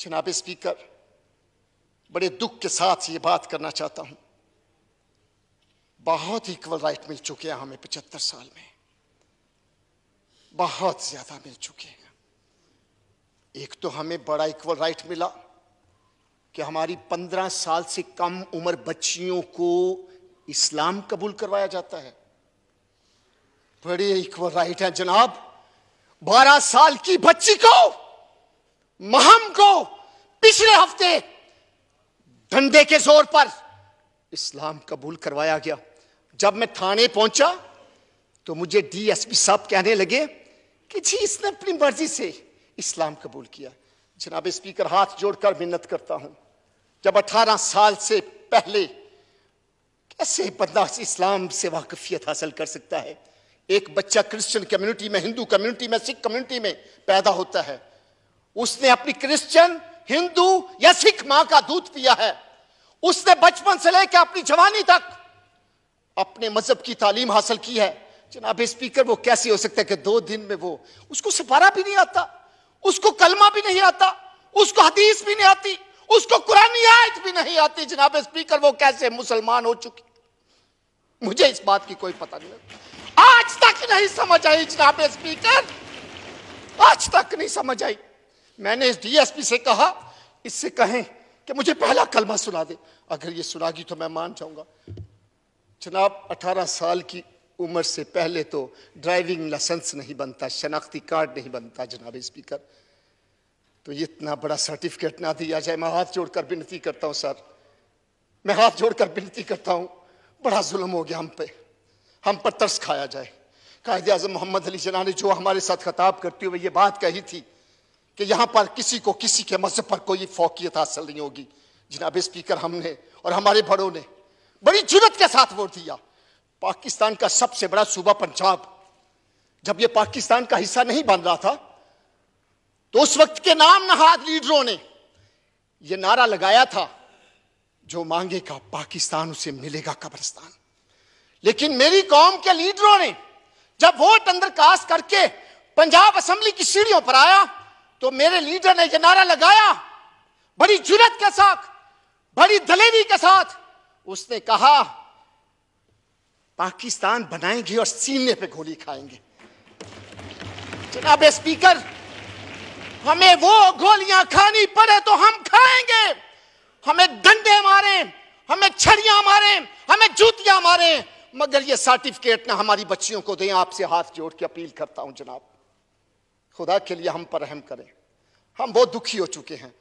जनाब स्पीकर बड़े दुख के साथ ये बात करना चाहता हूं बहुत ही इक्वल राइट मिल चुके हैं हमें पचहत्तर साल में बहुत ज्यादा मिल चुके हैं एक तो हमें बड़ा इक्वल राइट मिला कि हमारी पंद्रह साल से कम उम्र बच्चियों को इस्लाम कबूल करवाया जाता है बड़े इक्वल राइट है जनाब बारह साल की बच्ची को महम को पिछले हफ्ते धंधे के जोर पर इस्लाम कबूल करवाया गया जब मैं थाने पहुंचा तो मुझे डीएसपी साहब कहने लगे कि जी इसने अपनी मर्जी से इस्लाम कबूल किया जनाब स्पीकर हाथ जोड़कर मिन्नत करता हूं जब 18 साल से पहले कैसे बंदा इस्लाम से वाकफियत हासिल कर सकता है एक बच्चा क्रिश्चियन कम्युनिटी में हिंदू कम्युनिटी में सिख कम्युनिटी में पैदा होता है उसने अपनी क्रिश्चियन हिंदू या सिख मां का दूध पिया है उसने बचपन से लेकर अपनी जवानी तक अपने मजहब की तालीम हासिल की है जनाब स्पीकर वो कैसे हो सकता है कि दो दिन में वो उसको सिपारा भी नहीं आता उसको कलमा भी नहीं आता उसको हदीस भी नहीं आती उसको कुरानी आयत भी नहीं आती जनाब स्पीकर वो कैसे मुसलमान हो चुकी मुझे इस बात की कोई पता नहीं आज तक नहीं समझ आई जनाब स्पीकर आज तक नहीं समझ आई मैंने इस डीएसपी से कहा इससे कहें कि मुझे पहला कलमा सुना दे अगर ये सुनागी तो मैं मान जाऊंगा जनाब 18 साल की उम्र से पहले तो ड्राइविंग लाइसेंस नहीं बनता शनाख्ती कार्ड नहीं बनता जनाब स्पीकर तो ये इतना बड़ा सर्टिफिकेट ना दिया जाए मैं हाथ जोड़कर विनती करता हूँ सर मैं हाथ जोड़कर विनती करता हूँ बड़ा जुल्म हो गया हम पे हम पर तरस खाया जाए कायद अजम मोहम्मद अली जना ने जो हमारे साथ खताब करते हुए ये बात कही थी कि यहां पर किसी को किसी के मजहब पर कोई फौकियत हासिल नहीं होगी जिनाब स्पीकर हमने और हमारे बड़ों ने बड़ी जुरत के साथ वोट दिया पाकिस्तान का सबसे बड़ा सूबा पंजाब जब यह पाकिस्तान का हिस्सा नहीं बन रहा था तो उस वक्त के नाम नहाद लीडरों ने यह नारा लगाया था जो मांगेगा पाकिस्तान उसे मिलेगा कब्रिस्तान लेकिन मेरी कौम के लीडरों ने जब वोट अंदर कास्ट करके पंजाब असेंबली की सीढ़ियों पर आया तो मेरे लीडर ने यह नारा लगाया बड़ी जुरत के साथ बड़ी दलेरी के साथ उसने कहा पाकिस्तान बनाएंगे और सीने पे गोली खाएंगे जनाब स्पीकर हमें वो गोलियां खानी पड़े तो हम खाएंगे हमें डंडे मारे हमें छड़ियां मारे हमें जूतियां मारे मगर ये सर्टिफिकेट ना हमारी बच्चियों को दें आपसे हाथ जोड़ के अपील करता हूं जनाब खुदा के लिए हम पर रहम करें हम बहुत दुखी हो चुके हैं